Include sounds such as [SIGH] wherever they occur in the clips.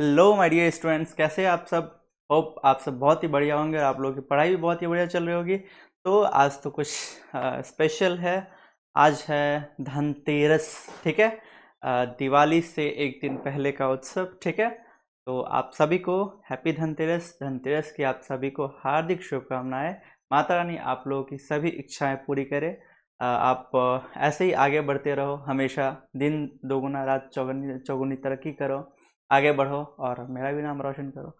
hello my dear students कैसे आप सब होप आप सब बहुत ही बढ़िया होंगे और आप लोगों की पढ़ाई भी बहुत ही बढ़िया चल रही होगी तो आज तो कुछ आ, स्पेशल है आज है धनतेरस ठीक है आ, दिवाली से एक दिन पहले का उत्सव ठीक है तो आप सभी को हैप्पी धनतेरस धनतेरस की आप सभी को हार्दिक शुभकामनाएं माता रानी आप लोगों की सभी इच्छाएं पूरी करें आप ऐसे ही आगे बढ़ते रहो हमेशा दिन दोगुना रात चौगुनी चौगुनी तरक्की करो आगे बढ़ो और मेरा भी नाम रोशन करो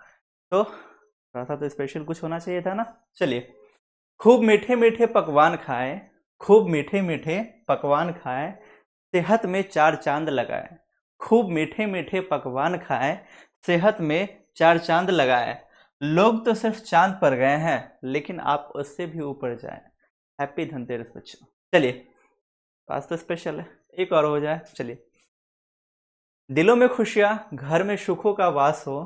तो थोड़ा सा तो स्पेशल कुछ होना चाहिए था ना चलिए खूब मीठे मीठे पकवान खाएं खूब मीठे मीठे पकवान खाएं सेहत में चार चांद लगाएं खूब मीठे मीठे पकवान खाएं सेहत में चार चांद लगाएं लोग तो सिर्फ चांद पर गए हैं लेकिन आप उससे भी ऊपर जाएं हैप्पी धनतेरस बच्चों चलिए आज तो स्पेशल है एक और हो जाए चलिए दिलों में खुशियाँ घर में सुखों का वास हो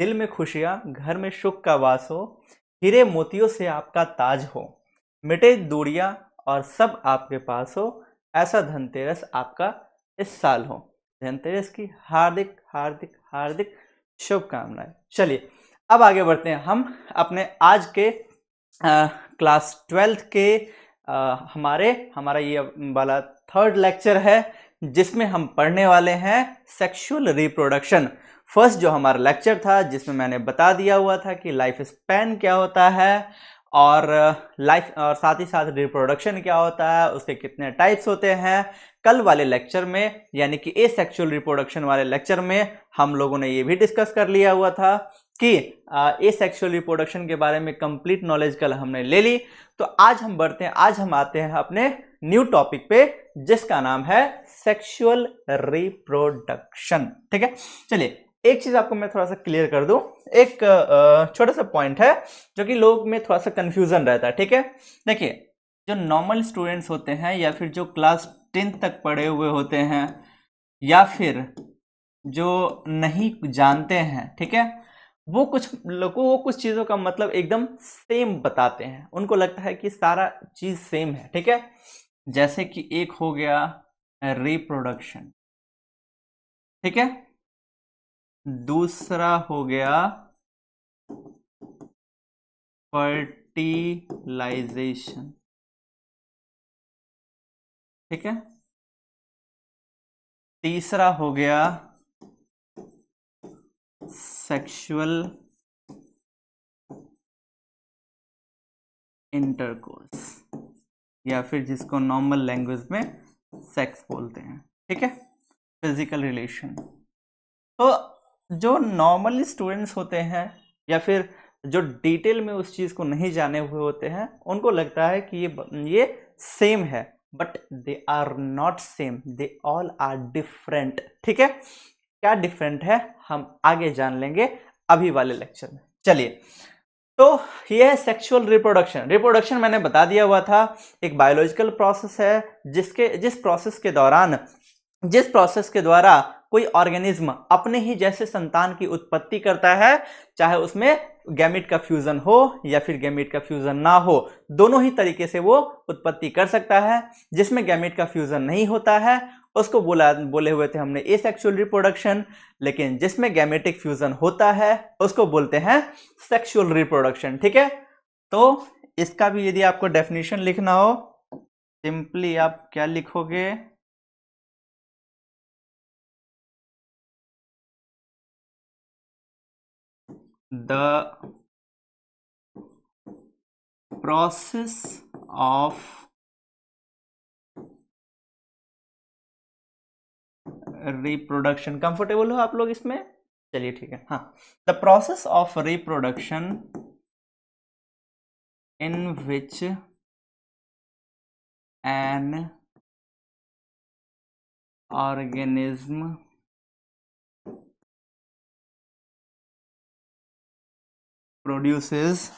दिल में खुशियाँ घर में सुख का वास हो हीरे मोतियों से आपका ताज हो मिटे दूरिया और सब आपके पास हो ऐसा धनतेरस आपका इस साल हो धनतेरस की हार्दिक हार्दिक हार्दिक शुभकामनाएं चलिए अब आगे बढ़ते हैं हम अपने आज के आ, क्लास ट्वेल्थ के आ, हमारे हमारा ये वाला थर्ड लेक्चर है जिसमें हम पढ़ने वाले हैं सेक्सुअल रिप्रोडक्शन फर्स्ट जो हमारा लेक्चर था जिसमें मैंने बता दिया हुआ था कि लाइफ स्पैन क्या होता है और लाइफ और साथ ही साथ रिप्रोडक्शन क्या होता है उसके कितने टाइप्स होते हैं कल वाले लेक्चर में यानी कि ए सेक्शुअल रिप्रोडक्शन वाले लेक्चर में हम लोगों ने ये भी डिस्कस कर लिया हुआ था कि ए सेक्शुअल रिप्रोडक्शन के बारे में कंप्लीट नॉलेज कल हमने ले ली तो आज हम बढ़ते हैं आज हम आते हैं अपने न्यू टॉपिक पे जिसका नाम है सेक्सुअल रिप्रोडक्शन ठीक है चलिए एक चीज आपको मैं थोड़ा सा क्लियर कर दूं एक छोटा सा पॉइंट है जो कि लोग में थोड़ा सा कंफ्यूजन रहता है ठीक है देखिए जो नॉर्मल स्टूडेंट्स होते हैं या फिर जो क्लास टेंथ तक पढ़े हुए होते हैं या फिर जो नहीं जानते हैं ठीक है वो कुछ लोगों वो कुछ चीज़ों का मतलब एकदम सेम बताते हैं उनको लगता है कि सारा चीज़ सेम है ठीक है जैसे कि एक हो गया रिप्रोडक्शन ठीक है दूसरा हो गया फर्टिलाइजेशन ठीक है तीसरा हो गया सेक्सुअल इंटरकोर्स या फिर जिसको नॉर्मल लैंग्वेज में सेक्स बोलते हैं ठीक है फिजिकल रिलेशन तो जो नॉर्मली स्टूडेंट्स होते हैं या फिर जो डिटेल में उस चीज़ को नहीं जाने हुए होते हैं उनको लगता है कि ये ये सेम है but they are not same they all are different ठीक है क्या डिफरेंट है हम आगे जान लेंगे अभी वाले लेक्चर में चलिए तो ये है सेक्सुअल रिप्रोडक्शन रिप्रोडक्शन मैंने बता दिया हुआ था एक बायोलॉजिकल प्रोसेस है जिसके जिस प्रोसेस के दौरान जिस प्रोसेस के द्वारा कोई ऑर्गेनिज्म अपने ही जैसे संतान की उत्पत्ति करता है चाहे उसमें गैमिट का फ्यूजन हो या फिर गैमिट का फ्यूजन ना हो दोनों ही तरीके से वो उत्पत्ति कर सकता है जिसमें गैमिट का फ्यूजन नहीं होता है उसको बोला बोले हुए थे हमने ए सेक्शुअल रिप्रोडक्शन लेकिन जिसमें गैमेटिक फ्यूजन होता है उसको बोलते हैं सेक्शुअल रिप्रोडक्शन ठीक है तो इसका भी यदि आपको डेफिनेशन लिखना हो सिंपली आप क्या लिखोगे the process of reproduction comfortable हो आप लोग इसमें चलिए ठीक है हाँ the process of reproduction in which an organism produces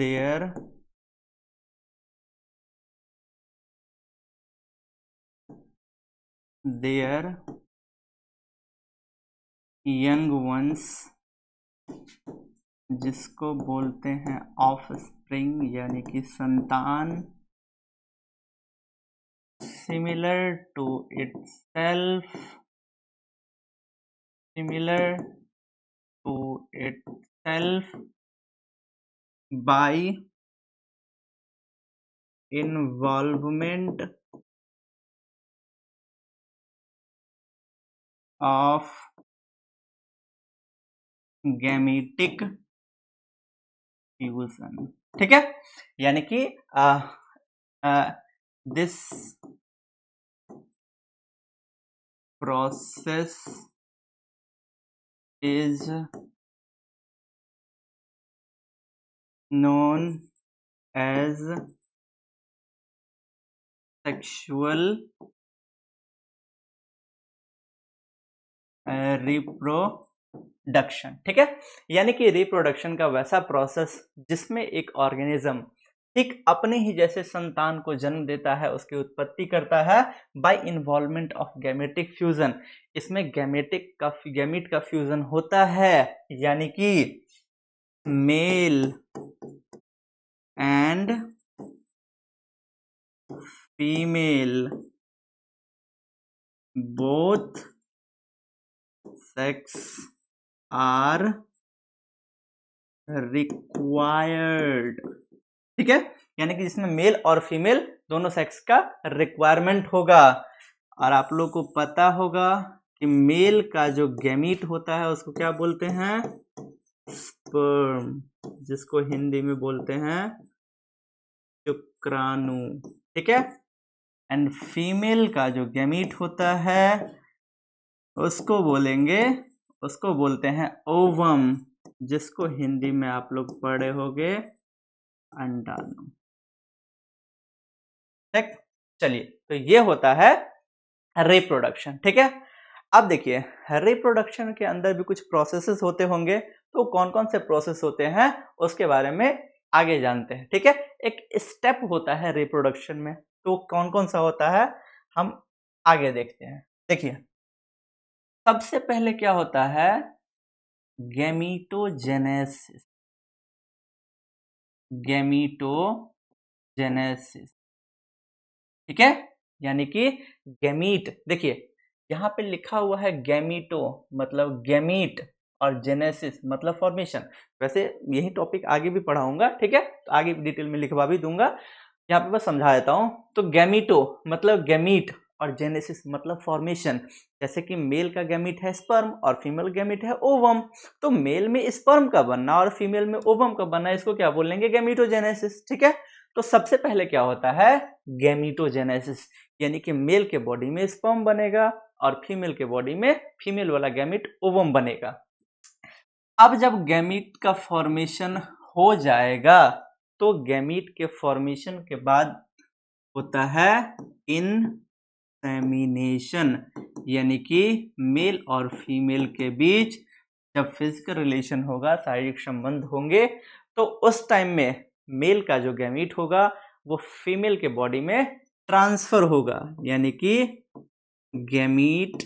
their their young ones जिसको बोलते हैं ऑफ स्प्रिंग यानी कि संतान similar to itself similar to itself by involvement of gametic fusion ठीक है यानी कि this process is known as sexual reproduction ठीक है यानी कि रिप्रोडक्शन का वैसा प्रोसेस जिसमें एक ऑर्गेनिज्म ठीक अपने ही जैसे संतान को जन्म देता है उसकी उत्पत्ति करता है by involvement of gametic fusion इसमें गैमेटिक का गैमिट का फ्यूजन होता है यानी कि male and female both sex are required ठीक है यानी कि जिसमें मेल और फीमेल दोनों सेक्स का रिक्वायरमेंट होगा और आप लोग को पता होगा कि मेल का जो गैमीट होता है उसको क्या बोलते हैं स्पर्म जिसको हिंदी में बोलते हैं शुक्राणु ठीक है एंड फीमेल का जो गैमीट होता है उसको बोलेंगे उसको बोलते हैं ओवम जिसको हिंदी में आप लोग पढ़े होंगे अंडाणु ठीक चलिए तो ये होता है रिप्रोडक्शन ठीक है अब देखिए रिप्रोडक्शन के अंदर भी कुछ प्रोसेसेस होते होंगे तो कौन कौन से प्रोसेस होते हैं उसके बारे में आगे जानते हैं ठीक है एक स्टेप होता है रिप्रोडक्शन में तो कौन कौन सा होता है हम आगे देखते हैं देखिए सबसे पहले क्या होता है गेमिटोजेनेसिस गेमिटोजेनेसिस ठीक है यानी कि गेमीट देखिए यहां पे लिखा हुआ है गेमिटो मतलब गेमीट और जेनेसिस मतलब फॉर्मेशन वैसे यही टॉपिक आगे भी पढ़ाऊंगा ठीक है तो आगे डिटेल में लिखवा भी दूंगा यहां पे बस समझा देता हूं तो गेमिटो मतलब गेमीट और जेनेसिस मतलब फॉर्मेशन जैसे कि मेल का गैमिट है स्पर्म और फीमेल गैमिट है ओवम तो मेल में स्पर्म का बनना और फीमेल में ओवम का बनना इसको क्या बोलेंगे गैमिटोजेनेसिस ठीक है तो सबसे पहले क्या होता है गैमिटोजेनेसिस यानी कि मेल के बॉडी में स्पर्म बनेगा और फीमेल के बॉडी में फीमेल वाला गैमिट ओवम बनेगा अब जब गैमिट का फॉर्मेशन हो जाएगा तो गैमिट के फॉर्मेशन के बाद होता है इन सेमिनेशन यानी कि मेल और फीमेल के बीच जब फिजिकल रिलेशन होगा शारीरिक संबंध होंगे तो उस टाइम में मेल का जो गैमिट होगा वो फीमेल के बॉडी में ट्रांसफर होगा यानी कि गैमिट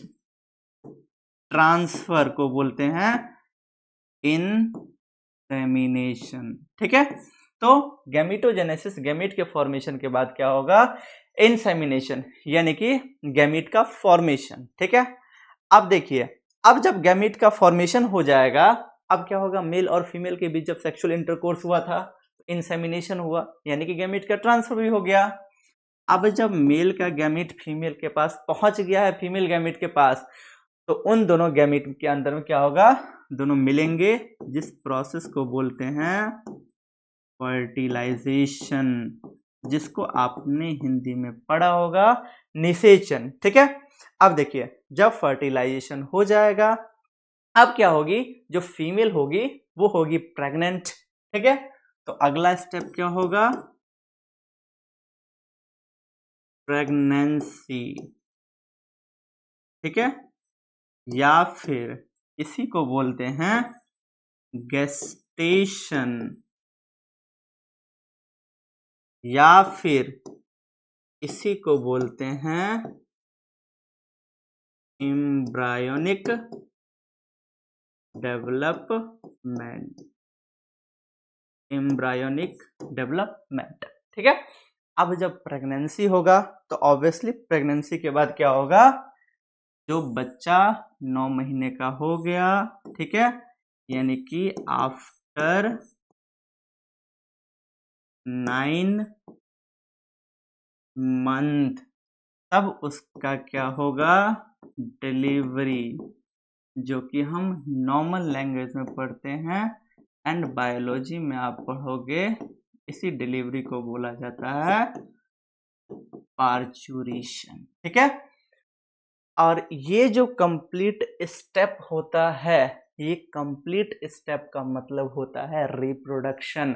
ट्रांसफर को बोलते हैं इन सेमिनेशन ठीक है तो गैमिटोजेनेसिस गैमिट के फॉर्मेशन के बाद क्या होगा इनसेमिनेशन यानी कि गैमिट का फॉर्मेशन ठीक है अब देखिए अब जब गैमिट का फॉर्मेशन हो जाएगा अब क्या होगा मेल और फीमेल के बीच जब सेक्सुअल इंटरकोर्स हुआ था इनसेमिनेशन हुआ यानी कि गैमिट का ट्रांसफर भी हो गया अब जब मेल का गैमिट फीमेल के पास पहुंच गया है फीमेल गैमिट के पास तो उन दोनों गैमिट के अंदर में क्या होगा दोनों मिलेंगे जिस प्रोसेस को बोलते हैं फर्टिलाइजेशन जिसको आपने हिंदी में पढ़ा होगा निषेचन ठीक है अब देखिए जब फर्टिलाइजेशन हो जाएगा अब क्या होगी जो फीमेल होगी वो होगी प्रेग्नेंट ठीक है तो अगला स्टेप क्या होगा प्रेगनेंसी ठीक है या फिर इसी को बोलते हैं गेस्टेशन या फिर इसी को बोलते हैं इम्ब्रायोनिक डेवलपमेंट इम्ब्रायोनिक डेवलपमेंट ठीक है अब जब प्रेगनेंसी होगा तो ऑब्वियसली प्रेगनेंसी के बाद क्या होगा जो बच्चा नौ महीने का हो गया ठीक है यानी कि आफ्टर नाइन मंथ तब उसका क्या होगा डिलीवरी जो कि हम नॉर्मल लैंग्वेज में पढ़ते हैं एंड बायोलॉजी में आप पढ़ोगे इसी डिलीवरी को बोला जाता है पार्चुरेशन ठीक है और ये जो कंप्लीट स्टेप होता है ये कंप्लीट स्टेप का मतलब होता है रिप्रोडक्शन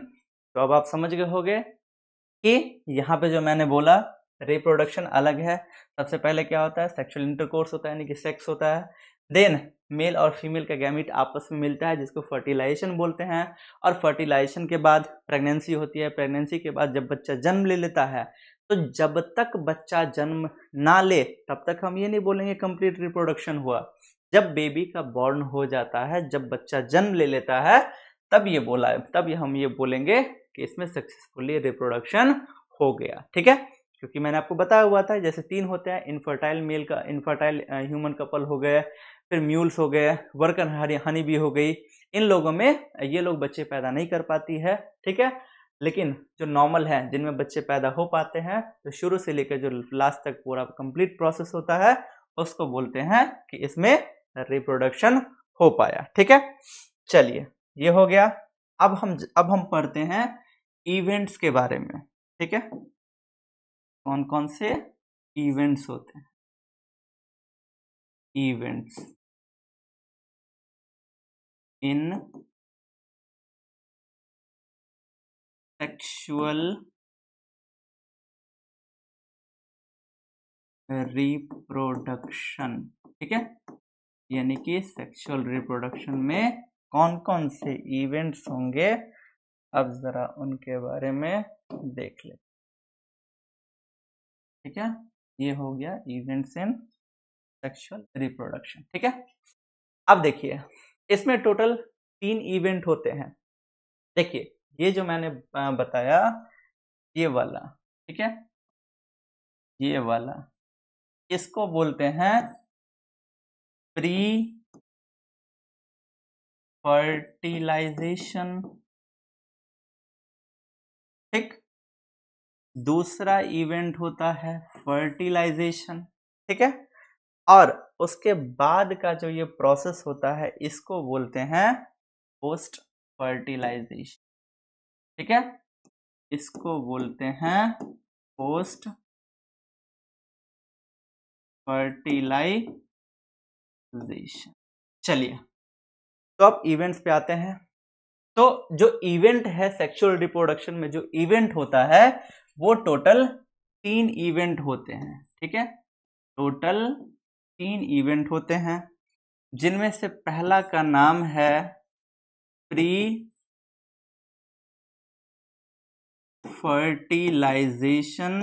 तो अब आप समझ गए होगे कि यहाँ पे जो मैंने बोला रिप्रोडक्शन अलग है सबसे पहले क्या होता है सेक्सुअल इंटरकोर्स होता है यानी कि सेक्स होता है देन मेल और फीमेल का गैमिट आपस में मिलता है जिसको फर्टिलाइजेशन बोलते हैं और फर्टिलाइजेशन के बाद प्रेगनेंसी होती है प्रेगनेंसी के बाद जब बच्चा जन्म ले लेता है तो जब तक बच्चा जन्म ना ले तब तक हम ये नहीं बोलेंगे कंप्लीट रिप्रोडक्शन हुआ जब बेबी का बॉर्न हो जाता है जब बच्चा जन्म ले लेता है तब ये बोला तब हम ये बोलेंगे केस में सक्सेसफुली रिप्रोडक्शन हो गया ठीक है क्योंकि मैंने आपको बताया हुआ था जैसे तीन होते हैं इनफर्टाइल मेल का इनफर्टाइल ह्यूमन कपल हो गए फिर म्यूल्स हो गए वर्कर हनी भी हो गई इन लोगों में ये लोग बच्चे पैदा नहीं कर पाती है ठीक है लेकिन जो नॉर्मल है जिनमें बच्चे पैदा हो पाते हैं तो शुरू से लेकर जो लास्ट तक पूरा कंप्लीट प्रोसेस होता है उसको बोलते हैं कि इसमें रिप्रोडक्शन हो पाया ठीक है चलिए ये हो गया अब हम अब हम पढ़ते हैं इवेंट्स के बारे में ठीक है कौन कौन से इवेंट्स होते हैं इवेंट्स इन सेक्सुअल रिप्रोडक्शन ठीक है यानी कि सेक्सुअल रिप्रोडक्शन में कौन कौन से इवेंट्स होंगे अब ज़रा उनके बारे में देख ले ठीक है ये हो गया इवेंट्स इन सेक्सुअल रिप्रोडक्शन ठीक है अब देखिए इसमें टोटल तीन इवेंट होते हैं देखिए ये जो मैंने बताया ये वाला ठीक है ये वाला इसको बोलते हैं प्री फर्टिलाइजेशन ठीक दूसरा इवेंट होता है फर्टिलाइजेशन ठीक है और उसके बाद का जो ये प्रोसेस होता है इसको बोलते हैं पोस्ट फर्टिलाइजेशन ठीक है इसको बोलते हैं पोस्ट फर्टिलाइजेशन चलिए तो अब इवेंट्स पे आते हैं तो जो इवेंट है सेक्सुअल रिप्रोडक्शन में जो इवेंट होता है वो टोटल तीन इवेंट होते हैं ठीक है टोटल तीन इवेंट होते हैं जिनमें से पहला का नाम है प्री फर्टिलाइजेशन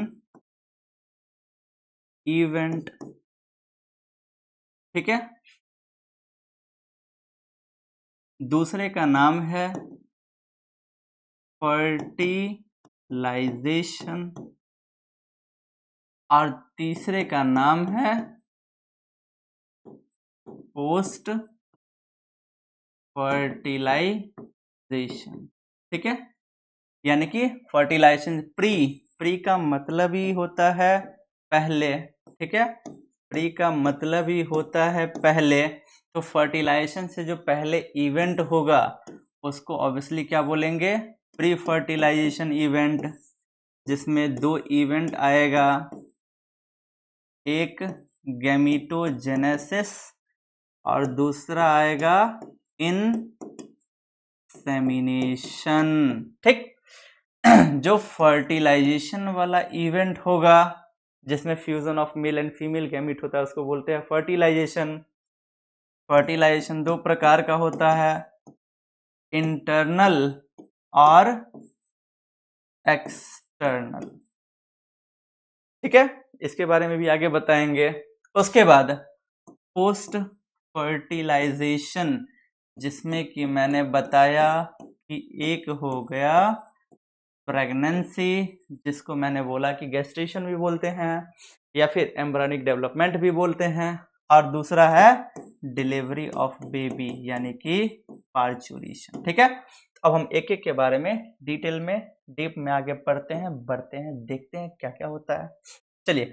इवेंट ठीक है दूसरे का नाम है फर्टिलाइजेशन और तीसरे का नाम है पोस्ट फर्टिलाइजेशन ठीक है यानी कि फर्टिलाइजेशन प्री प्री का मतलब ही होता है पहले ठीक है प्री का मतलब ही होता है पहले तो फर्टिलाइजेशन से जो पहले इवेंट होगा उसको ऑब्वियसली क्या बोलेंगे प्री फर्टिलाइजेशन इवेंट जिसमें दो इवेंट आएगा एक गैमिटोजेनेसिस और दूसरा आएगा इन सेमिनेशन ठीक [CLEARS THROAT] जो फर्टिलाइजेशन वाला इवेंट होगा जिसमें fusion of male and female gamete होता है उसको बोलते हैं फर्टिलाइजेशन फर्टिलाइजेशन दो प्रकार का होता है इंटरनल और एक्सटर्नल ठीक है इसके बारे में भी आगे बताएंगे उसके बाद पोस्ट फर्टिलाइजेशन जिसमें कि मैंने बताया कि एक हो गया प्रेगनेंसी जिसको मैंने बोला कि गेस्ट्रेशन भी बोलते हैं या फिर एम्ब्रॉनिक डेवलपमेंट भी बोलते हैं और दूसरा है डिलीवरी ऑफ बेबी यानी कि पार्चुरेशन ठीक है तो अब हम एक एक के बारे में डिटेल में डीप में आगे पढ़ते हैं बढ़ते हैं देखते हैं क्या क्या होता है चलिए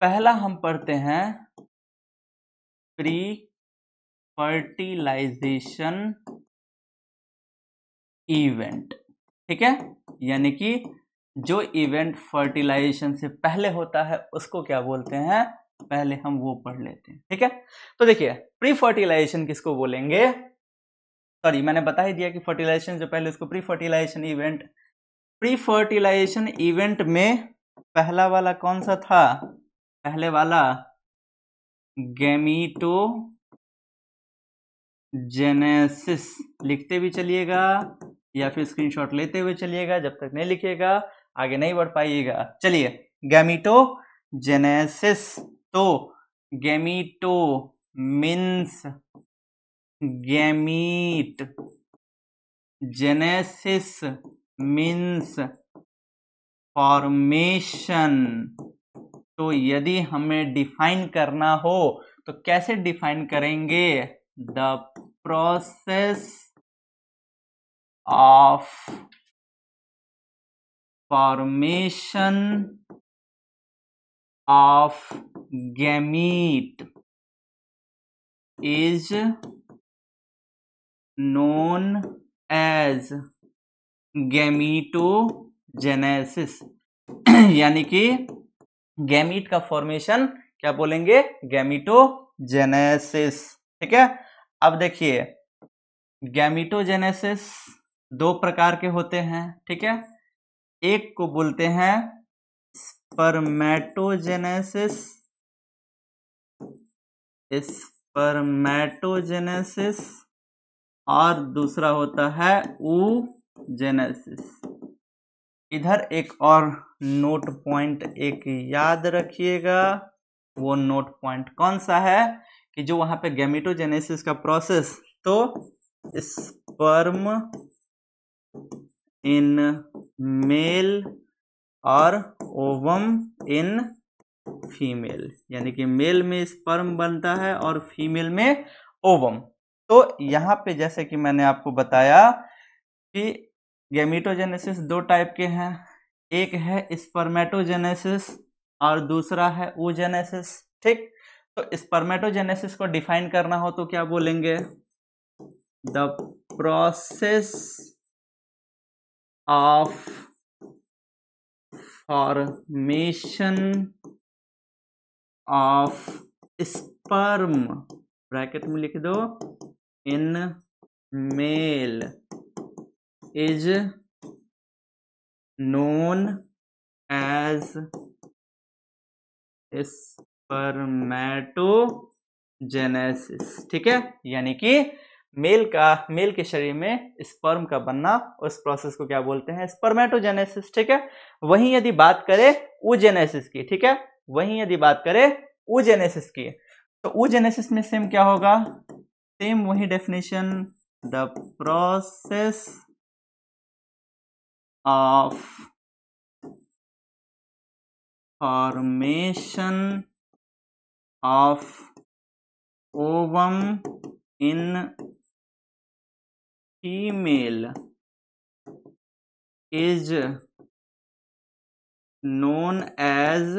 पहला हम पढ़ते हैं प्री फर्टिलाइजेशन इवेंट ठीक है यानी कि जो इवेंट फर्टिलाइजेशन से पहले होता है उसको क्या बोलते हैं पहले हम वो पढ़ लेते हैं ठीक है तो देखिए प्री फर्टिलाइजेशन किसको बोलेंगे सॉरी मैंने बता ही दिया कि फर्टिलाइजेशन जो पहले उसको pre fertilisation event pre fertilisation event में पहला वाला कौन सा था पहले वाला गेमीटो जेनेसिस लिखते भी चलिएगा या फिर स्क्रीनशॉट लेते हुए चलिएगा जब तक नहीं लिखिएगा आगे नहीं बढ़ पाइएगा चलिए गैमिटो जेनेसिस तो gameto means gamete genesis means formation तो यदि हमें डिफाइन करना हो तो कैसे डिफाइन करेंगे the process of formation of gamete is known as gametogenesis यानी कि गैमीट का फॉर्मेशन क्या बोलेंगे गैमीटोजेनेसिस ठीक है अब देखिए गैमीटोजेनेसिस दो प्रकार के होते हैं ठीक है एक को बोलते हैं स्पर्मेटोजेनेसिस स्पर्मेटोजेनेसिस और दूसरा होता है ऊजेनेसिस इधर एक और नोट पॉइंट एक याद रखिएगा वो नोट पॉइंट कौन सा है कि जो वहां पे गैमिटोजेनेसिस का प्रोसेस तो स्पर्म इन मेल और ओवम इन फीमेल यानी कि मेल में स्पर्म बनता है और फीमेल में ओवम तो यहाँ पे जैसे कि मैंने आपको बताया कि गेमिटोजेनेसिस दो टाइप के हैं एक है स्पर्मेटोजेनेसिस और दूसरा है ओजेनेसिस ठीक तो स्पर्मेटोजेनेसिस को डिफाइन करना हो तो क्या बोलेंगे the process of formation of sperm bracket में लिख दो in male is known as spermatogenesis ठीक है यानी कि मेल का मेल के शरीर में स्पर्म का बनना उस प्रोसेस को क्या बोलते हैं स्पर्मेटोजेनेसिस ठीक है वहीं यदि बात करें ओजेनेसिस की ठीक है वहीं यदि बात करें ऊजेनेसिस की तो ऊजेनेसिस में सेम क्या होगा सेम वही definition the process of formation of ovum in female is known as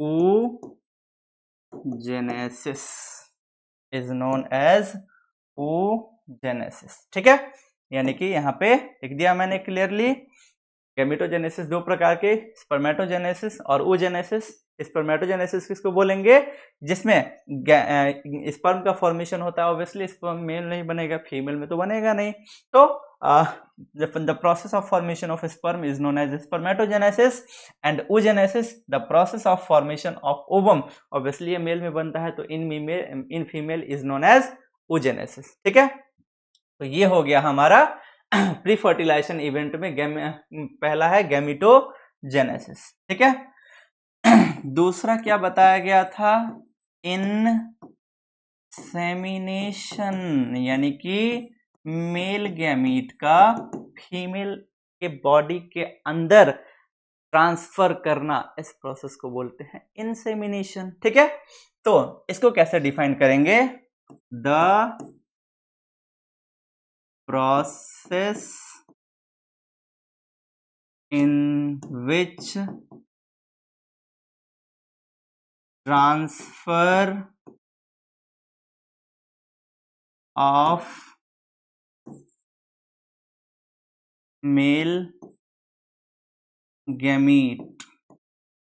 oogenesis is known as oogenesis ठीक है यानी कि यहाँ पे लिख दिया मैंने क्लियरली गेमिटोजेनेसिस दो प्रकार के स्पर्मेटोजेनेसिस और ओजेनेसिस स्पर्मेटोजेनेसिस किसको बोलेंगे जिसमें स्पर्म का फॉर्मेशन होता है ऑब्वियसली स्पर्म मेल नहीं बनेगा फीमेल में तो बनेगा नहीं तो uh, the, the process of formation of sperm is known as spermatogenesis and oogenesis the process of formation of ovum obviously a male mein banta hai to in female in female is known as oogenesis theek hai to ye ho gaya hamara pre fertilization event mein pehla hai gametogenesis theek hai है दूसरा क्या बताया गया था इन insemination यानी कि male gamete का female के बॉडी के अंदर ट्रांसफर करना इस प्रोसेस को बोलते हैं इंसेमिनेशन ठीक है तो इसको कैसे डिफाइन करेंगे the process in which transfer of male gamete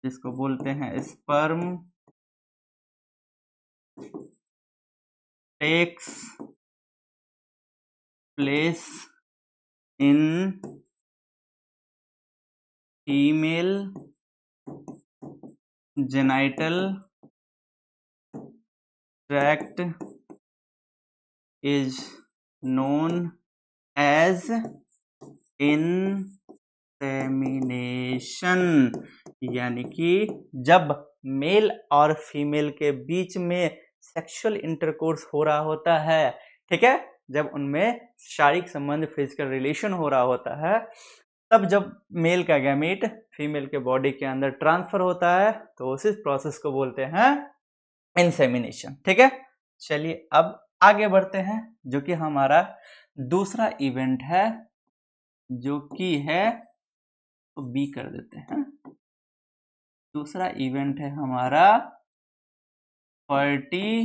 जिसको बोलते हैं sperm takes place in female genital tract is known as insemination यानी कि जब मेल और फीमेल के बीच में सेक्सुअल इंटरकोर्स हो रहा होता है ठीक है जब उनमें शारीरिक संबंध फिजिकल रिलेशन हो रहा होता है तब जब मेल का गैमेट फीमेल के बॉडी के अंदर ट्रांसफर होता है तो उसी प्रोसेस को बोलते हैं इंसेमिनेशन ठीक है चलिए अब आगे बढ़ते हैं जो कि हमारा दूसरा इवेंट है जो कि है तो बी कर देते हैं दूसरा इवेंट है हमारा फर्टिलाइजेशन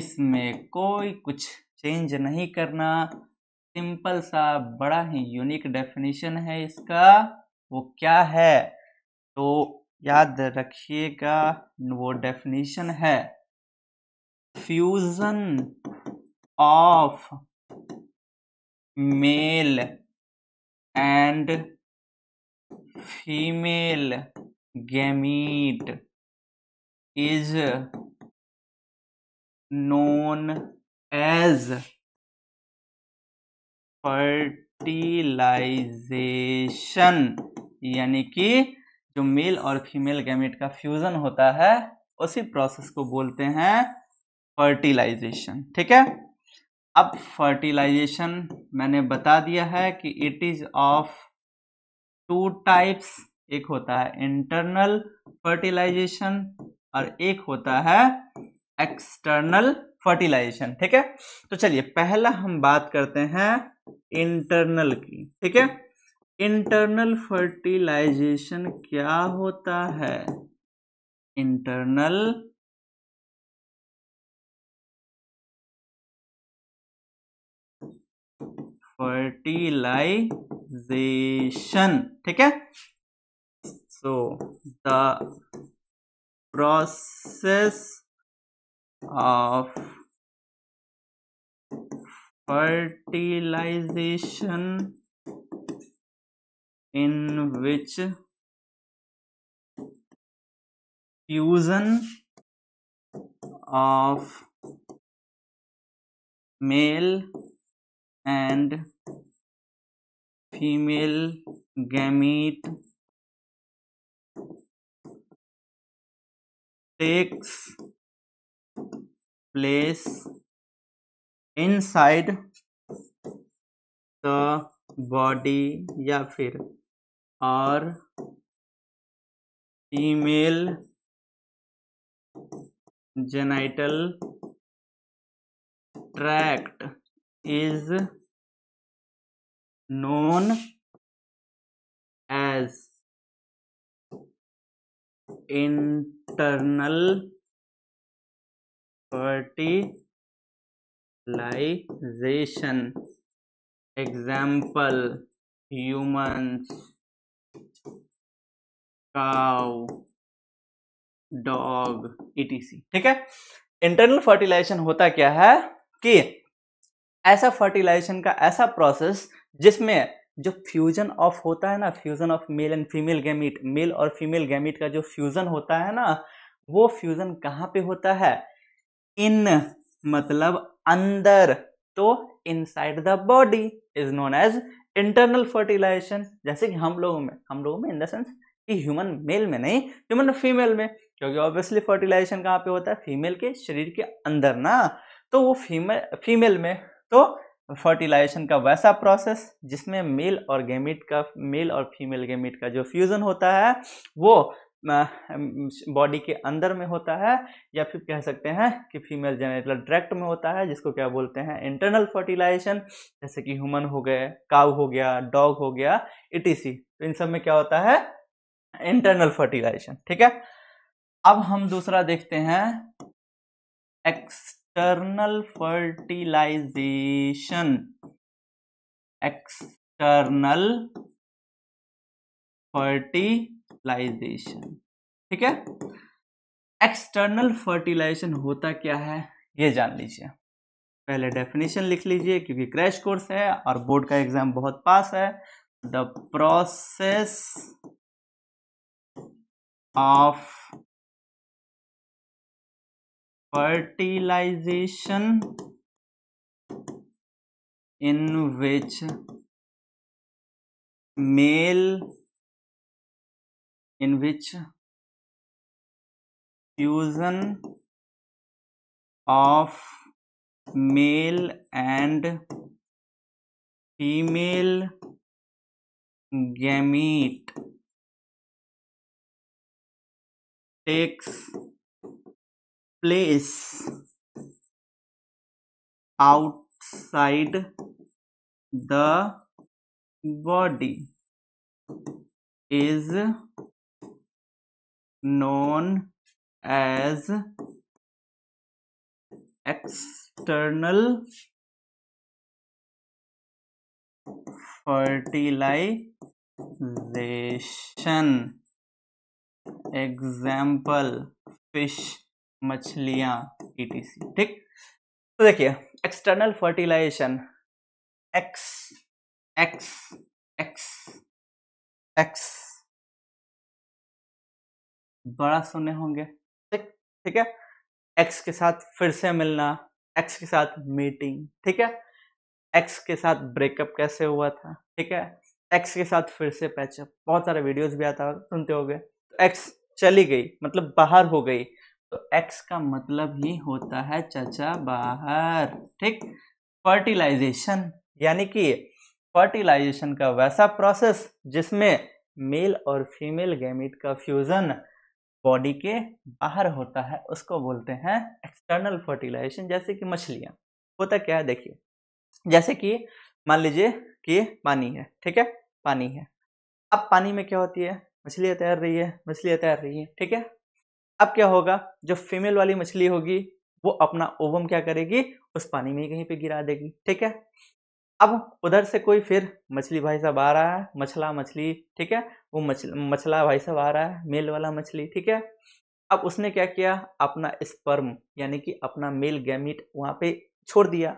इसमें कोई कुछ चेंज नहीं करना सिंपल सा बड़ा ही यूनिक डेफिनेशन है इसका वो क्या है तो याद रखिएगा वो डेफिनेशन है fusion of male and female gamete is known as fertilization यानी कि जो मेल और फीमेल गैमेट का फ्यूजन होता है उसी प्रोसेस को बोलते हैं फर्टिलाइजेशन ठीक है अब फर्टिलाइजेशन मैंने बता दिया है कि it is of two types एक होता है इंटरनल फर्टिलाइजेशन और एक होता है एक्सटर्नल फर्टिलाइजेशन ठीक है तो चलिए पहला हम बात करते हैं इंटरनल की ठीक है इंटरनल फर्टिलाइजेशन क्या होता है इंटरनल fertilization ठीक है so the process of fertilization in which fusion of male and female gamete place inside the body या फिर और female genital tract is known as internal fertilization example humans cow dog etc ठीक है internal fertilisation होता क्या है कि ऐसा फर्टिलाइजेशन का ऐसा प्रोसेस जिसमें जो फ्यूजन ऑफ होता है ना fusion of male and female gamete male और फीमेल गैमिट का जो फ्यूजन होता है ना वो फ्यूजन कहाँ पे होता है इन मतलब अंदर तो inside the body is known as internal fertilization जैसे कि हम लोगों में हम लोगों में इन द सेंस कि ह्यूमन मेल में नहीं ह्यूमन फीमेल में क्योंकि ऑब्वियसली फर्टिलाइजेशन कहाँ पे होता है फीमेल के शरीर के अंदर ना तो वो फीमेल फीमेल में तो फर्टिलाइजेशन का वैसा प्रोसेस जिसमें मेल और गेमिट का मेल और फीमेल गेमिट का जो फ्यूज़न होता है वो बॉडी के अंदर में होता है या फिर कह सकते हैं कि फीमेल जेनेटल डायरेक्ट में होता है जिसको क्या बोलते हैं इंटरनल फर्टिलाइजेशन जैसे कि ह्यूमन हो गए काउ हो गया डॉग हो गया इटीसी तो इन सब में क्या होता है इंटरनल फर्टिलाइजेशन ठीक है अब हम दूसरा देखते हैं ex external fertilization external fertilization ठीक है एक्सटर्नल फर्टिलाइजेशन होता क्या है ये जान लीजिए पहले डेफिनेशन लिख लीजिए क्योंकि क्रैश कोर्स है और बोर्ड का एग्जाम बहुत पास है the process of fertilization in which male in which fusion of male and female gamete takes place outside the body is known as external fertilization example fish मछलियां ईटीसी T C देखिए external fertilization X X X X बड़ा सुने होंगे ठीक ठीक है x के साथ फिर से मिलना एक्स के साथ मीटिंग ठीक है एक्स के साथ ब्रेकअप कैसे हुआ था ठीक है एक्स के साथ फिर से पैचअप बहुत सारे वीडियोस भी आता सुनते हो गए एक्स चली गई मतलब बाहर हो गई तो एक्स का मतलब ही होता है चचा बाहर ठीक फर्टिलाइजेशन यानी कि फर्टिलाइजेशन का वैसा प्रोसेस जिसमें मेल और फीमेल गैमिट का फ्यूज़न बॉडी के बाहर होता है उसको बोलते हैं एक्सटर्नल फर्टिलाइजेशन जैसे कि मछलियाँ होता क्या है देखिए जैसे कि मान लीजिए कि पानी है ठीक है पानी है अब पानी में क्या होती है मछलियाँ तैर रही है मछलियाँ तैर रही है ठीक है अब क्या होगा जो फीमेल वाली मछली होगी वो अपना ओवम क्या करेगी उस पानी में ही कहीं पे गिरा देगी ठीक है अब उधर से कोई फिर मछली भाई साहब आ रहा है मछला मछली ठीक है वो मछला मछला भाई साहब आ रहा है मेल वाला मछली ठीक है अब उसने क्या किया अपना स्पर्म यानी कि अपना मेल गैमिट वहाँ पे छोड़ दिया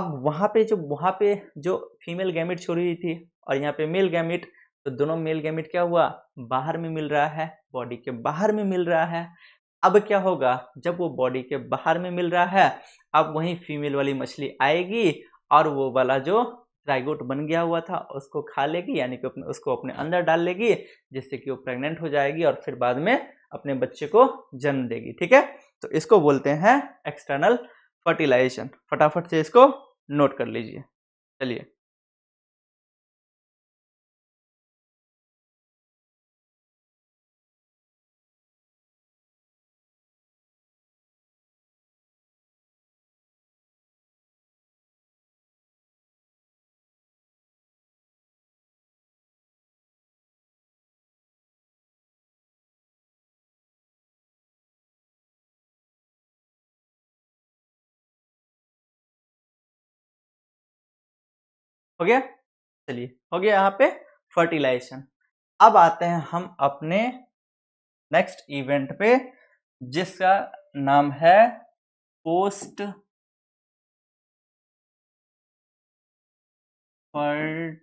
अब वहाँ पे जो वहाँ पे जो फीमेल गैमिट छोड़ी हुई थी और यहाँ पे मेल गैमिट तो दोनों मेल गैमिट क्या हुआ बाहर में मिल रहा है बॉडी के बाहर में मिल रहा है अब क्या होगा जब वो बॉडी के बाहर में मिल रहा है अब वहीं फीमेल वाली मछली आएगी और वो वाला जो ट्राइगोट बन गया हुआ था उसको खा लेगी यानी कि अपने उसको अपने अंदर डाल लेगी जिससे कि वो प्रेग्नेंट हो जाएगी और फिर बाद में अपने बच्चे को जन्म देगी ठीक है तो इसको बोलते हैं एक्सटर्नल फर्टिलाइजेशन फटाफट से इसको नोट कर लीजिए चलिए हो गया चलिए हो गया यहाँ पे फर्टिलाइजेशन अब आते हैं हम अपने नेक्स्ट इवेंट पे जिसका नाम है पोस्ट फर्टिलाइजेशन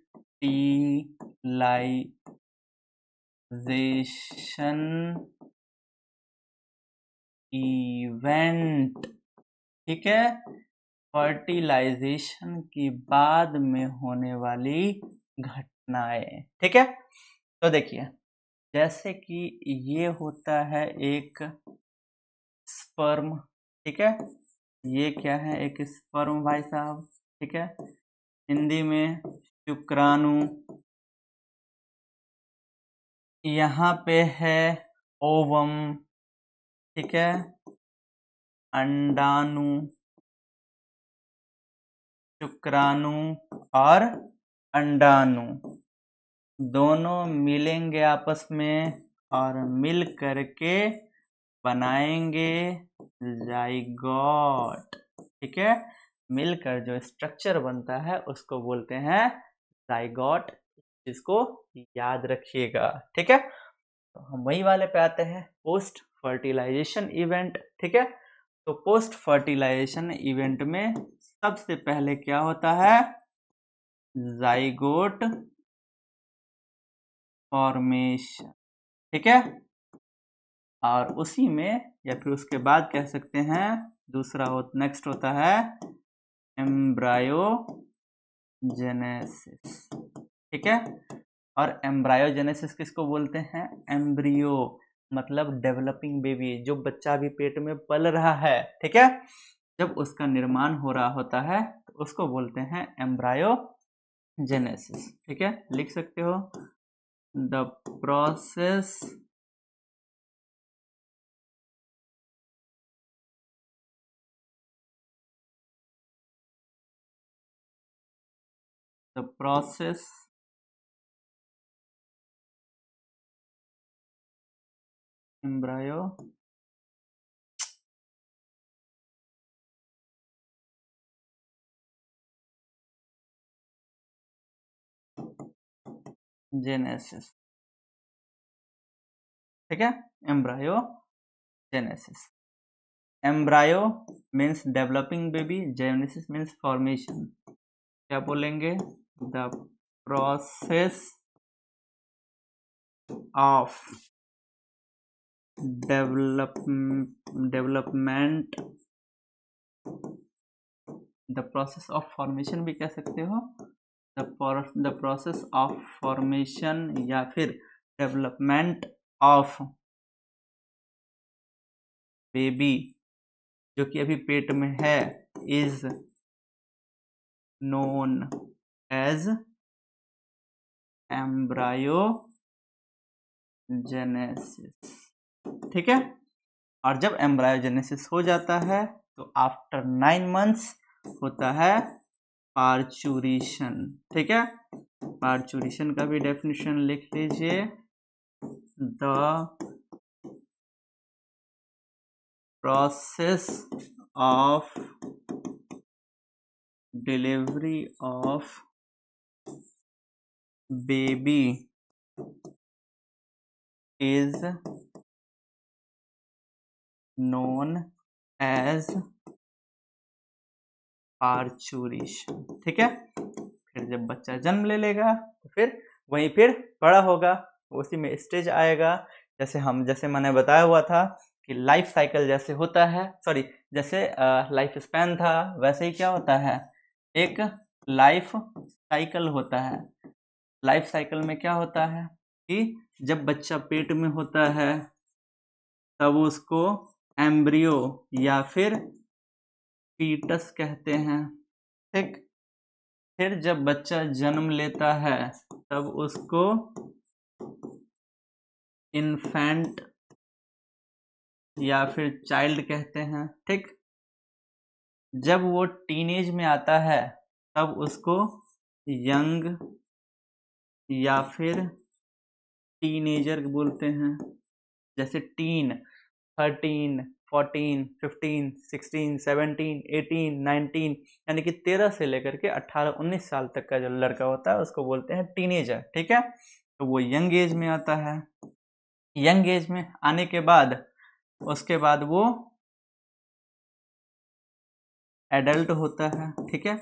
इवेंट ठीक है फर्टिलाइजेशन की बाद में होने वाली घटनाएं ठीक है तो देखिए जैसे कि ये होता है एक स्पर्म ठीक है ये क्या है एक स्पर्म भाई साहब ठीक है हिंदी में शुक्राणु यहाँ पे है ओवम ठीक है अंडाणु शुक्राणु और अंडाणु दोनों मिलेंगे आपस में और मिल करके बनाएंगे जाइगॉट ठीक है मिलकर जो स्ट्रक्चर बनता है उसको बोलते हैं जाइगॉट जिसको याद रखिएगा ठीक है तो हम वही वाले पे आते हैं पोस्ट फर्टिलाइजेशन इवेंट ठीक है तो पोस्ट फर्टिलाइजेशन इवेंट में सबसे पहले क्या होता है जाइगोट फॉर्मेशन ठीक है और उसी में या फिर उसके बाद कह सकते हैं दूसरा हो नेक्स्ट होता है एम्ब्रायोजेनेसिस ठीक है और एम्ब्रायोजेनेसिस किसको बोलते हैं एम्ब्रियो मतलब डेवलपिंग बेबी जो बच्चा भी पेट में पल रहा है ठीक है जब उसका निर्माण हो रहा होता है तो उसको बोलते हैं एम्ब्रायोजेनेसिस ठीक है लिख सकते हो the process the process embryogenesis ठीक है embryogenesis embryo means developing baby genesis means formation क्या बोलेंगे the process of develop development the process of formation भी कह सकते हो द प्रोसेस ऑफ फॉर्मेशन या फिर डेवलपमेंट ऑफ बेबी जो कि अभी पेट में है is known as embryogenesis ठीक है और जब एम्ब्रायोजेनेसिस हो जाता है तो आफ्टर नाइन मंथ्स होता है पार्चुरेशन ठीक है पार्चुरेशन का भी डेफिनेशन लिख लीजिए the process of delivery of baby is known as parturition ठीक है फिर जब बच्चा जन्म ले लेगा तो फिर वहीं फिर बड़ा होगा उसी में स्टेज आएगा जैसे हम जैसे मैंने बताया हुआ था कि लाइफ साइकिल जैसे होता है सॉरी जैसे लाइफ स्पैन था वैसे ही क्या होता है एक लाइफ साइकिल होता है लाइफ साइकिल में क्या होता है कि जब बच्चा पेट में होता है तब उसको एम्ब्रियो या फिर फीटस कहते हैं ठीक फिर जब बच्चा जन्म लेता है तब उसको इन्फेंट या फिर चाइल्ड कहते हैं ठीक जब वो टीनेज में आता है तब उसको यंग या फिर टीनेजर बोलते हैं जैसे teen thirteen fourteen fifteen sixteen seventeen eighteen nineteen यानी कि तेरह से लेकर के अट्ठारह उन्नीस साल तक का जो लड़का होता है उसको बोलते हैं टीनेजर ठीक है तो वो यंग एज में आता है यंग एज में आने के बाद उसके बाद वो एडल्ट होता है ठीक है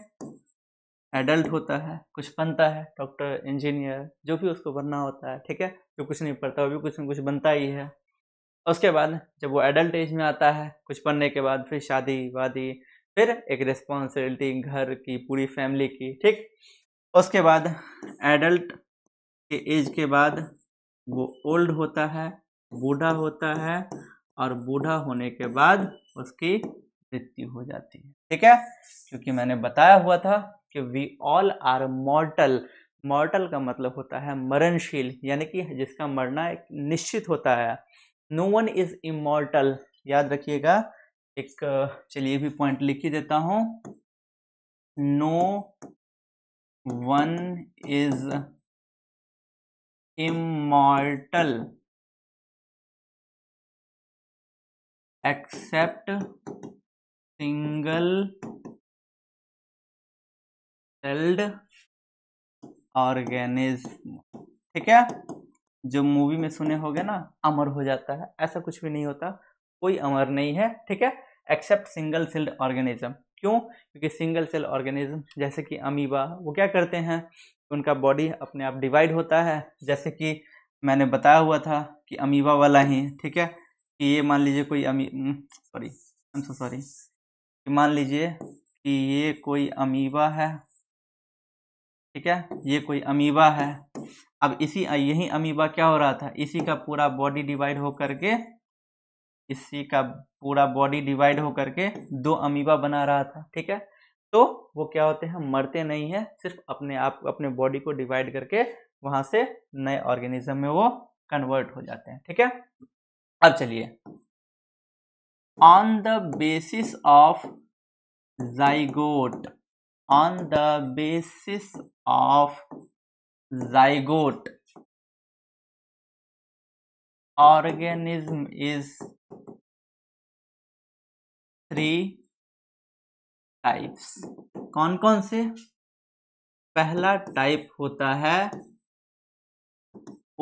एडल्ट होता है कुछ बनता है डॉक्टर इंजीनियर जो भी उसको बनना होता है ठीक है जो कुछ नहीं पढ़ता वो भी कुछ ना कुछ बनता ही है उसके बाद जब वो एडल्ट एज में आता है कुछ पढ़ने के बाद फिर शादी वादी फिर एक रिस्पॉन्सिबिलिटी घर की पूरी फैमिली की ठीक उसके बाद एडल्ट के एज के बाद वो ओल्ड होता है बूढ़ा होता है और बूढ़ा होने के बाद उसकी मृत्यु हो जाती है ठीक है क्योंकि मैंने बताया हुआ था कि we all are mortal mortal का मतलब होता है मरणशील यानी कि जिसका मरना एक निश्चित होता है नो वन इज इमोर्टल याद रखिएगा एक चलिए भी पॉइंट लिख ही देता हूं no one is immortal except single celled organism ठीक है जो मूवी में सुने हो ना अमर हो जाता है ऐसा कुछ भी नहीं होता कोई अमर नहीं है ठीक है एक्सेप्ट सिंगल सेल्ड ऑर्गेनिज्म क्यों क्योंकि सिंगल सेल ऑर्गेनिज्म जैसे कि अमीबा वो क्या करते हैं उनका बॉडी अपने आप डिवाइड होता है जैसे कि मैंने बताया हुआ था कि अमीबा वाला ही ठीक है कि ये मान लीजिए कोई अमी sorry I am so sorry कि मान लीजिए कि ये कोई अमीबा है ठीक है ये कोई अमीबा है अब इसी यही अमीबा क्या हो रहा था इसी का पूरा बॉडी डिवाइड हो करके इसी का पूरा बॉडी डिवाइड हो करके दो अमीबा बना रहा था ठीक है तो वो क्या होते हैं मरते नहीं है सिर्फ अपने आप अपने बॉडी को डिवाइड करके वहाँ से नए ऑर्गेनिज्म में वो कन्वर्ट हो जाते हैं ठीक है अब चलिए on the basis of zygote on the basis of zygote organism is three types कौन कौन से पहला टाइप होता है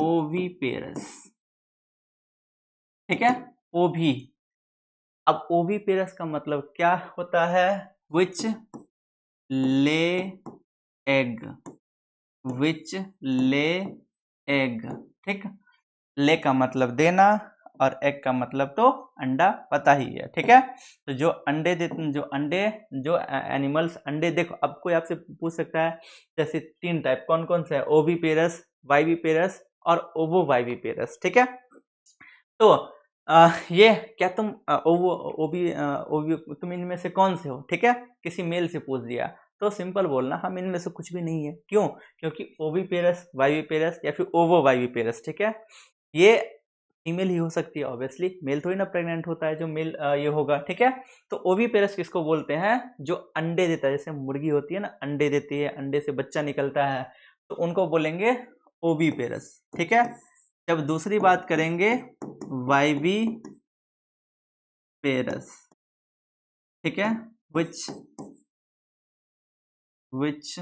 ओवीपेरस ठीक है ओवी अब ओवीपेरस का मतलब क्या होता है विच ले एग विच ले एग ठीक ले का मतलब देना और एग का मतलब तो अंडा पता ही है ठीक है तो जो अंडे दे जो अंडे जो एनिमल्स अंडे देखो अब कोई आपसे पूछ सकता है जैसे तीन टाइप कौन कौन से है ओवी पेरस वाई पेरस और ओवो वाई पेरस ठीक है तो आ, ये क्या तुम ओवो ओवी ओवी तुम इनमें से कौन से हो ठीक है किसी मेल से पूछ दिया तो सिंपल बोलना हम हाँ, इनमें से कुछ भी नहीं है क्यों क्योंकि ओवी पेरस वाईवी पेरस या फिर ओवो पेरस ठीक है ये फीमेल ही हो सकती है ऑब्वियसली मेल थोड़ी ना प्रेग्नेंट होता है जो मेल ये होगा ठीक है तो ओवी पेरस किसको बोलते हैं जो अंडे देता है जैसे मुर्गी होती है ना अंडे देती है अंडे से बच्चा निकलता है तो उनको बोलेंगे ओवी पेरस ठीक है जब दूसरी बात करेंगे वाईवी पेरस ठीक है which which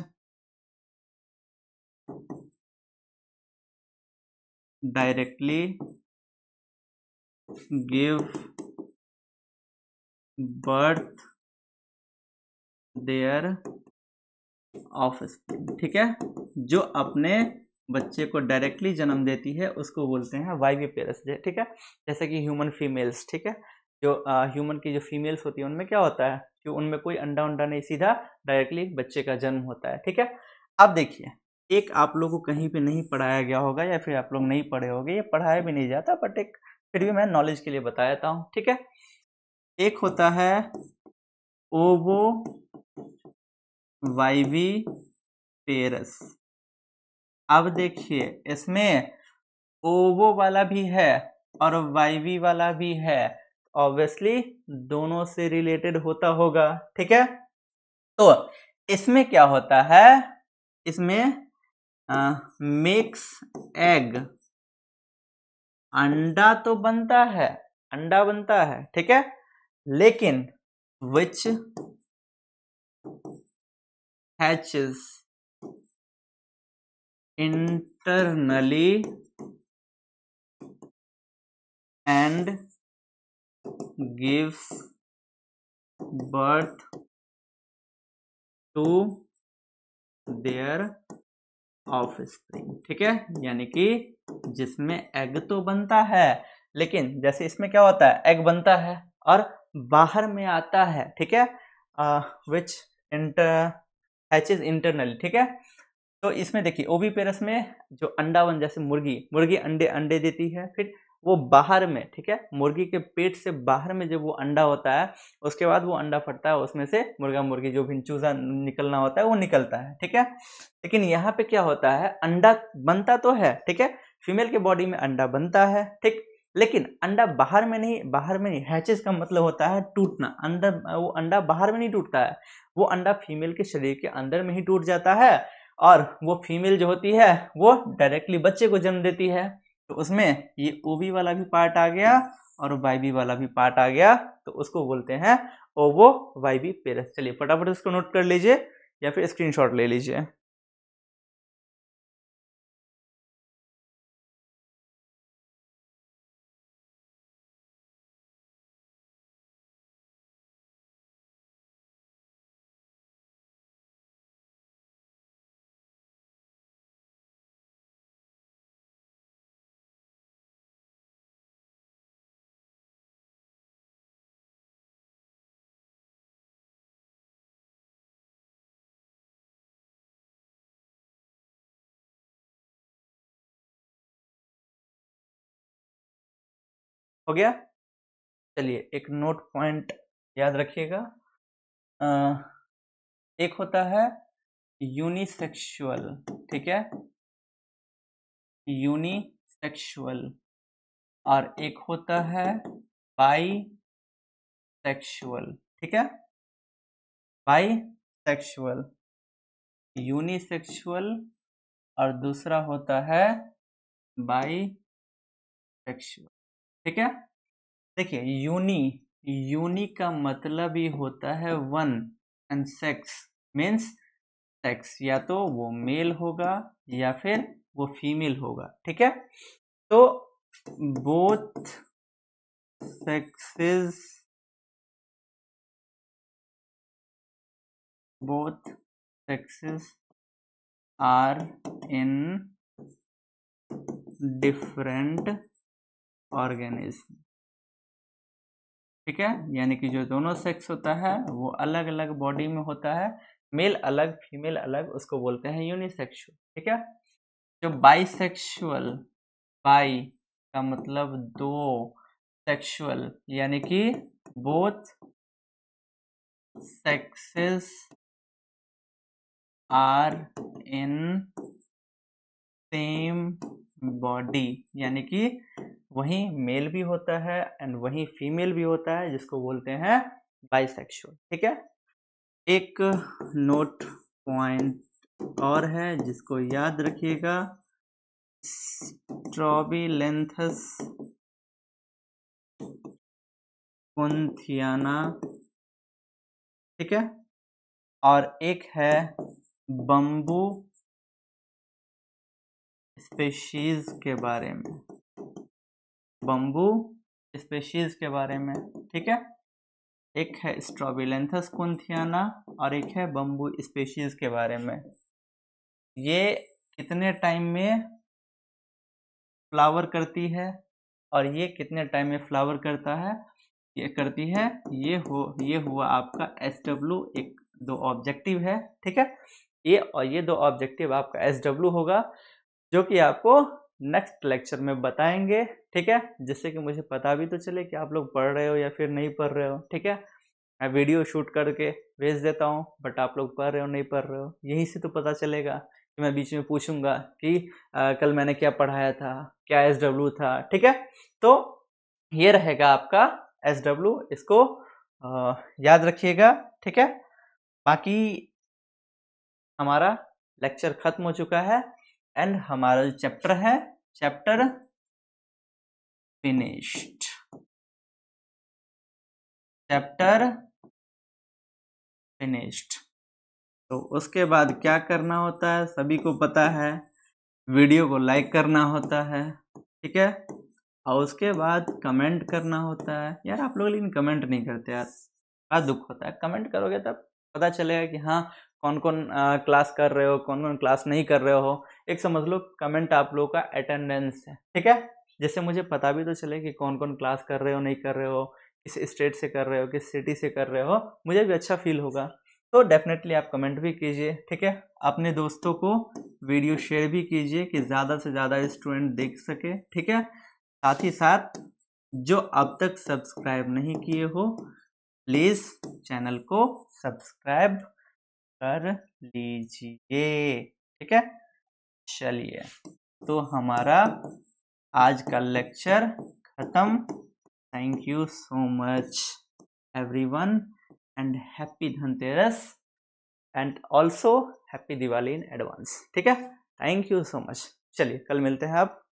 directly give birth their off ठीक है जो अपने बच्चे को डायरेक्टली जन्म देती है उसको बोलते हैं वाइवी पेरस ठीक है जैसे कि ह्यूमन फीमेल्स ठीक है जो ह्यूमन की जो फीमेल्स होती है उनमें क्या होता है कि उनमें कोई अंडा उंडा नहीं सीधा डायरेक्टली बच्चे का जन्म होता है ठीक है अब देखिए एक आप लोग को कहीं पे नहीं पढ़ाया गया होगा या फिर आप लोग नहीं पढ़े होंगे ये पढ़ाया भी नहीं जाता बट एक फिर भी मैं नॉलेज के लिए बता देता हूँ ठीक है एक होता है ओवो वाइवी पेरस अब देखिए इसमें ओवो वाला भी है और वाइवी वाला भी है ऑब्वियसली दोनों से रिलेटेड होता होगा ठीक है तो इसमें क्या होता है इसमें मिक्स एग अंडा तो बनता है अंडा बनता है ठीक है लेकिन which hatches internally and gives birth to their offspring ठीक है यानी कि जिसमें एग तो बनता है लेकिन जैसे इसमें क्या होता है एग बनता है और बाहर में आता है ठीक है which inter hatch is internal ठीक है तो इसमें देखिए ओवी पेरस में जो अंडा बन जैसे मुर्गी मुर्गी अंडे अंडे देती है फिर वो बाहर में ठीक है मुर्गी के पेट से बाहर में जब वो अंडा होता है उसके बाद वो अंडा फटता है उसमें से मुर्गा मुर्गी जो भी चूजा निकलना होता है वो निकलता है ठीक है लेकिन यहाँ पे क्या होता है अंडा बनता तो है ठीक है फीमेल के बॉडी में अंडा बनता है ठीक लेकिन अंडा बाहर में नहीं बाहर में नहीं हैचेस का मतलब होता है टूटना अंदर वो अंडा बाहर में नहीं टूटता है वो अंडा फीमेल के शरीर के अंदर में ही टूट जाता है और वो फीमेल जो होती है वो डायरेक्टली बच्चे को जन्म देती है तो उसमें ये ओ बी वाला भी पार्ट आ गया और वाई बी वाला भी पार्ट आ गया तो उसको बोलते हैं ओवो वाई बी पेरस चलिए फटाफट इसको नोट कर लीजिए या फिर स्क्रीनशॉट ले लीजिए हो गया चलिए एक नोट पॉइंट याद रखिएगा एक होता है यूनिसेक्सुअल ठीक है यूनिसेक्सुअल और एक होता है बाई सेक्सुअल ठीक है बाई सेक्सुअल यूनिसेक्सुअल और दूसरा होता है बाई सेक्सुअल ठीक है देखिए यूनी यूनी का मतलब ही होता है one and sex means sex या तो वो मेल होगा या फिर वो फीमेल होगा ठीक है तो both sexes both sexes are in different organism ठीक है यानी कि जो दोनों सेक्स होता है वो अलग अलग बॉडी में होता है मेल अलग फीमेल अलग उसको बोलते हैं यूनिसेक्सुअल ठीक है जो बाइसेक्सुअल बाई का मतलब दो सेक्सुअल यानी कि both sexes are in same body यानी कि वहीं मेल भी होता है एंड वहीं फीमेल भी होता है जिसको बोलते हैं बाइसेक्सुअल ठीक है एक नोट पॉइंट और है जिसको याद रखिएगा लेंथस कुंथियाना ठीक है और एक है बम्बू स्पेशीज के बारे में बम्बू स्पेशीज के बारे में ठीक है एक है स्ट्रॉबिलेंथस कुंथियाना और एक है बम्बू स्पेशीज के बारे में ये कितने टाइम में फ्लावर करती है और ये कितने टाइम में फ्लावर करता है ये करती है ये हो ये हुआ आपका एस डब्ल्यू एक दो ऑब्जेक्टिव है ठीक है ये और ये दो ऑब्जेक्टिव आपका एस डब्ल्यू होगा जो कि आपको नेक्स्ट लेक्चर में बताएंगे ठीक है जिससे कि मुझे पता भी तो चले कि आप लोग पढ़ रहे हो या फिर नहीं पढ़ रहे हो ठीक है मैं वीडियो शूट करके भेज देता हूँ बट आप लोग पढ़ रहे हो नहीं पढ़ रहे हो यहीं से तो पता चलेगा कि मैं बीच में पूछूंगा कि आ, कल मैंने क्या पढ़ाया था क्या एस डब्ल्यू था ठीक है तो ये रहेगा आपका एस डब्ल्यू इसको आ, याद रखिएगा ठीक है बाकी हमारा लेक्चर ख़त्म हो चुका है एंड हमारा जो चैप्टर है चैप्टर फिनिश्ड चैप्टर फिनिश्ड तो उसके बाद क्या करना होता है सभी को पता है वीडियो को लाइक करना होता है ठीक है और उसके बाद कमेंट करना होता है यार आप लोग लेकिन कमेंट नहीं करते यार बड़ा दुख होता है कमेंट करोगे तब पता चलेगा कि हाँ कौन कौन क्लास कर रहे हो कौन कौन क्लास नहीं कर रहे हो एक समझ लो कमेंट आप लोगों का अटेंडेंस है ठीक है जैसे मुझे पता भी तो चले कि कौन कौन क्लास कर रहे हो नहीं कर रहे हो किस स्टेट से कर रहे हो किस सिटी से कर रहे हो मुझे भी अच्छा फील होगा तो डेफिनेटली आप कमेंट भी कीजिए ठीक है अपने दोस्तों को वीडियो शेयर भी कीजिए कि ज़्यादा से ज़्यादा स्टूडेंट देख सके ठीक है साथ ही साथ जो अब तक सब्सक्राइब नहीं किए हो प्लीज़ चैनल को सब्सक्राइब कर लीजिए ठीक है चलिए तो हमारा आज का लेक्चर खत्म thank you so much everyone and happy Dhanteras and also happy Diwali in advance ठीक है थैंक यू सो मच चलिए कल मिलते हैं आप